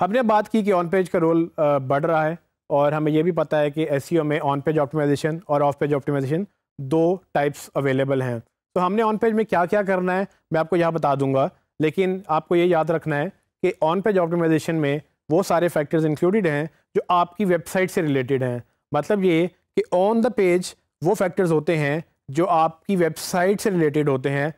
हमने बात की कि ऑन पेज का रोल बढ़ रहा है और हमें यह भी पता है कि एस e में ऑन पेज ऑप्टिमाइजेशन और ऑफ पेज ऑप्टिमाइजेशन दो टाइप्स अवेलेबल हैं तो हमने ऑन पेज में क्या क्या करना है मैं आपको यहाँ बता दूंगा लेकिन आपको ये याद रखना है कि ऑन पेज ऑप्टिमाइजेशन में वो सारे फैक्टर्स इंक्लूडेड हैं जो आपकी वेबसाइट से रिलेटेड हैं मतलब ये कि ऑन द पेज वो फैक्टर्स होते हैं जो आपकी वेबसाइट से रिलेटेड होते हैं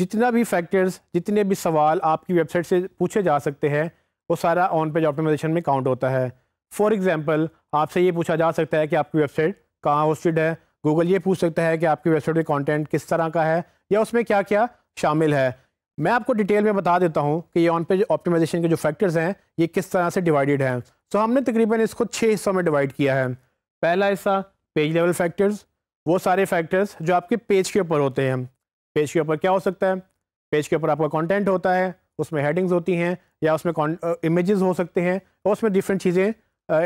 जितना भी फैक्टर्स जितने भी सवाल आपकी वेबसाइट से पूछे जा सकते हैं वो सारा ऑन पेज ऑप्टिमाइजेशन में काउंट होता है फॉर एग्जाम्पल आपसे ये पूछा जा सकता है कि आपकी वेबसाइट कहाँ होस्टेड है गूगल ये पूछ सकता है कि आपकी वेबसाइट में कॉन्टेंट किस तरह का है या उसमें क्या क्या शामिल है मैं आपको डिटेल में बता देता हूँ कि ये ऑन पेज ऑप्टिमाइजेशन के जो फैक्टर्स हैं ये किस तरह से डिवाइडेड हैं सो so, हमने तकरीबन इसको छः हिस्सों में डिवाइड किया है पहला हिस्सा पेज लेवल फैक्टर्स वो सारे फैक्टर्स जो आपके पेज के ऊपर होते हैं पेज के ऊपर क्या हो सकता है पेज के ऊपर आपका कंटेंट होता है उसमें हेडिंग्स होती हैं या उसमें इमेजेस हो सकते हैं और उसमें डिफरेंट चीज़ें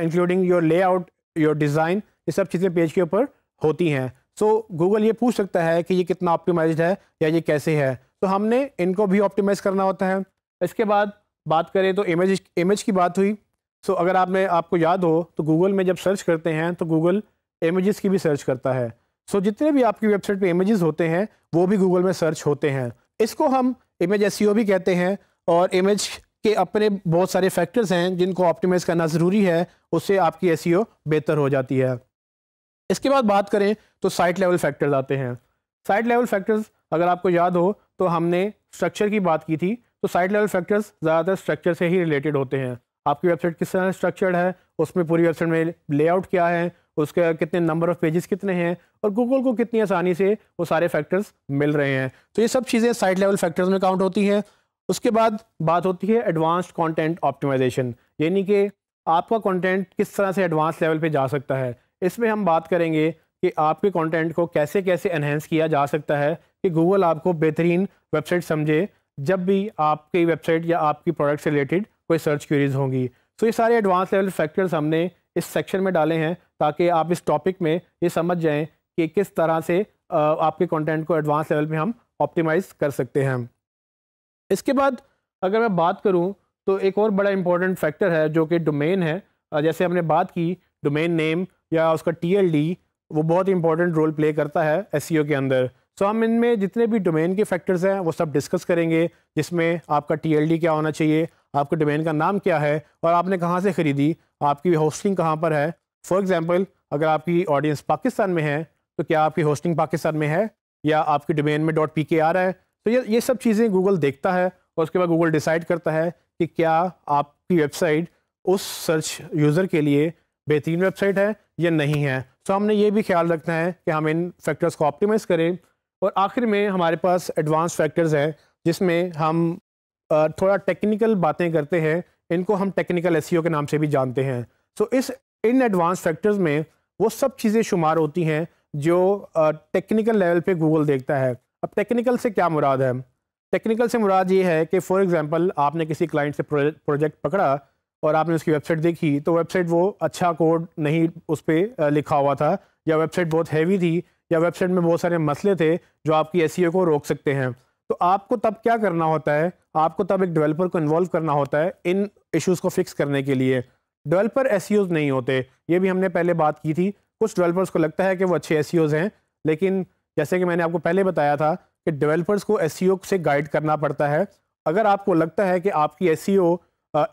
including your layout your design ये सब चीज़ें पेज के ऊपर होती हैं सो so, गूगल ये पूछ सकता है कि ये कितना ऑप्टिमाइज है या ये कैसे है तो हमने इनको भी ऑप्टिमाइज़ करना होता है इसके बाद बात करें तो इमेज इमेज की बात हुई सो so, अगर आपने आपको याद हो तो गूगल में जब सर्च करते हैं तो गूगल इमेजेस की भी सर्च करता है सो so, जितने भी आपकी वेबसाइट पे इमेजेस होते हैं वो भी गूगल में सर्च होते हैं इसको हम इमेज एस e भी कहते हैं और इमेज के अपने बहुत सारे फैक्टर्स हैं जिनको ऑप्टिमाइज़ करना ज़रूरी है उससे आपकी एस e बेहतर हो जाती है इसके बाद बात करें तो साइट लेवल फैक्टर्स आते हैं साइट लेवल फैक्टर्स अगर आपको याद हो तो हमने स्ट्रक्चर की बात की थी तो साइट लेवल फैक्टर्स ज़्यादातर स्ट्रक्चर से ही रिलेटेड होते हैं आपकी वेबसाइट किस तरह स्ट्रक्चर्ड है उसमें पूरी वेबसाइट में लेआउट क्या है उसके कितने नंबर ऑफ पेजेस कितने हैं और गूगल को कितनी आसानी से वो सारे फैक्टर्स मिल रहे हैं तो ये सब चीज़ें साइट लेवल फैक्टर्स में काउंट होती हैं उसके बाद बात होती है एडवांस्ड कंटेंट ऑप्टिमाइजेशन यानी कि आपका कंटेंट किस तरह से एडवांस लेवल पे जा सकता है इसमें हम बात करेंगे कि आपके कंटेंट को कैसे कैसे एनहेंस किया जा सकता है कि गूगल आपको बेहतरीन वेबसाइट समझे जब भी आपकी वेबसाइट या आपकी प्रोडक्ट से रिलेटेड कोई सर्च क्यूरीज होंगी तो ये सारे एडवांस लेवल फैक्टर्स हमने इस सेक्शन में डाले हैं ताकि आप इस टॉपिक में ये समझ जाएं कि किस तरह से आपके कंटेंट को एडवांस लेवल में हम ऑप्टिमाइज़ कर सकते हैं इसके बाद अगर मैं बात करूं तो एक और बड़ा इंपॉर्टेंट फैक्टर है जो कि डोमेन है जैसे हमने बात की डोमेन नेम या उसका टी वो बहुत इंपॉर्टेंट रोल प्ले करता है एस e के अंदर सो हम इनमें जितने भी डोमेन के फैक्टर्स हैं वो सब डिस्कस करेंगे जिसमें आपका टी क्या होना चाहिए आपके डोमेन का नाम क्या है और आपने कहाँ से ख़रीदी आपकी होस्टिंग कहाँ पर है फॉर एग्ज़ाम्पल अगर आपकी ऑडियंस पाकिस्तान में है तो क्या आपकी होस्टिंग पाकिस्तान में है या आपकी डोमेन में डॉट पी के आ रहा है तो ये ये सब चीज़ें गूगल देखता है और उसके बाद गूगल डिसाइड करता है कि क्या आपकी वेबसाइट उस सर्च यूज़र के लिए बेहतरीन वेबसाइट है या नहीं है तो हमने ये भी ख्याल रखना है कि हम इन फैक्टर्स को ऑप्टिमाइज़ करें और आखिर में हमारे पास एडवांस फैक्टर्स हैं जिसमें हम थोड़ा टेक्निकल बातें करते हैं इनको हम टेक्निकल एस e के नाम से भी जानते हैं सो so, इस इन एडवांस फैक्टर्स में वो सब चीज़ें शुमार होती हैं जो टेक्निकल लेवल पे गूगल देखता है अब टेक्निकल से क्या मुराद है टेक्निकल से मुराद ये है कि फॉर एग्जांपल आपने किसी क्लाइंट से प्रोजेक्ट पकड़ा और आपने उसकी वेबसाइट देखी तो वेबसाइट वो अच्छा कोड नहीं उस पर लिखा हुआ था या वेबसाइट बहुत हैवी थी या वेबसाइट में बहुत सारे मसले थे जो आपकी एस e को रोक सकते हैं तो आपको तब क्या करना होता है आपको तब एक डेवलपर को इन्वॉल्व करना होता है इन इश्यूज़ को फिक्स करने के लिए डेवलपर एस e नहीं होते ये भी हमने पहले बात की थी कुछ डेवलपर्स को लगता है कि वो अच्छे एस e हैं लेकिन जैसे कि मैंने आपको पहले बताया था कि डेवलपर्स को एस e से गाइड करना पड़ता है अगर आपको लगता है कि आपकी एस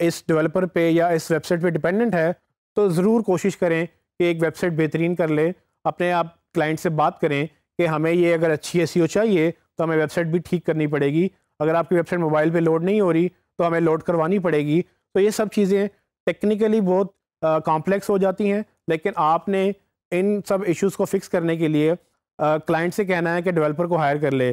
इस डेवलपर पे या इस वेबसाइट पे डिपेंडेंट है तो ज़रूर कोशिश करें कि एक वेबसाइट बेहतरीन कर लें अपने आप क्लाइंट से बात करें कि हमें ये अगर अच्छी एस चाहिए तो हमें वेबसाइट भी ठीक करनी पड़ेगी अगर आपकी वेबसाइट मोबाइल पर लोड नहीं हो रही तो हमें लोड करवानी पड़ेगी तो ये सब चीज़ें टेक्निकली बहुत कॉम्प्लेक्स हो जाती हैं लेकिन आपने इन सब इश्यूज को फिक्स करने के लिए क्लाइंट से कहना है कि डेवलपर को हायर कर ले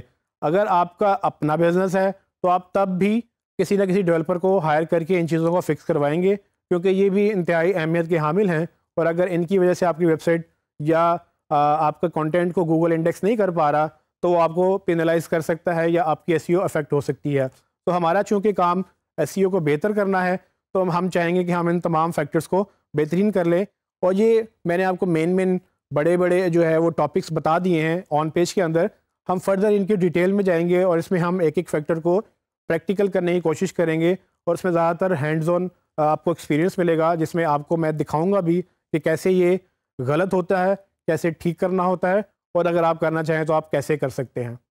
अगर आपका अपना बिजनेस है तो आप तब भी किसी ना किसी डेवलपर को हायर करके इन चीज़ों को फिक्स करवाएंगे क्योंकि ये भी इंतहाई अहमियत के हामिल हैं और अगर इनकी वजह से आपकी वेबसाइट या आपका कंटेंट को गूगल इंडेक्स नहीं कर पा रहा तो वो आपको पेनलाइज कर सकता है या आपकी एस अफेक्ट e हो सकती है तो हमारा चूँकि काम एस e को बेहतर करना है तो हम चाहेंगे कि हम इन तमाम फैक्टर्स को बेहतरीन कर लें और ये मैंने आपको मेन मेन बड़े बड़े जो है वो टॉपिक्स बता दिए हैं ऑन पेज के अंदर हम फर्दर इनकी डिटेल में जाएंगे और इसमें हम एक एक फैक्टर को प्रैक्टिकल करने की कोशिश करेंगे और इसमें ज़्यादातर हैंड्स ऑन आपको एक्सपीरियंस मिलेगा जिसमें आपको मैं दिखाऊंगा भी कि कैसे ये गलत होता है कैसे ठीक करना होता है और अगर आप करना चाहें तो आप कैसे कर सकते हैं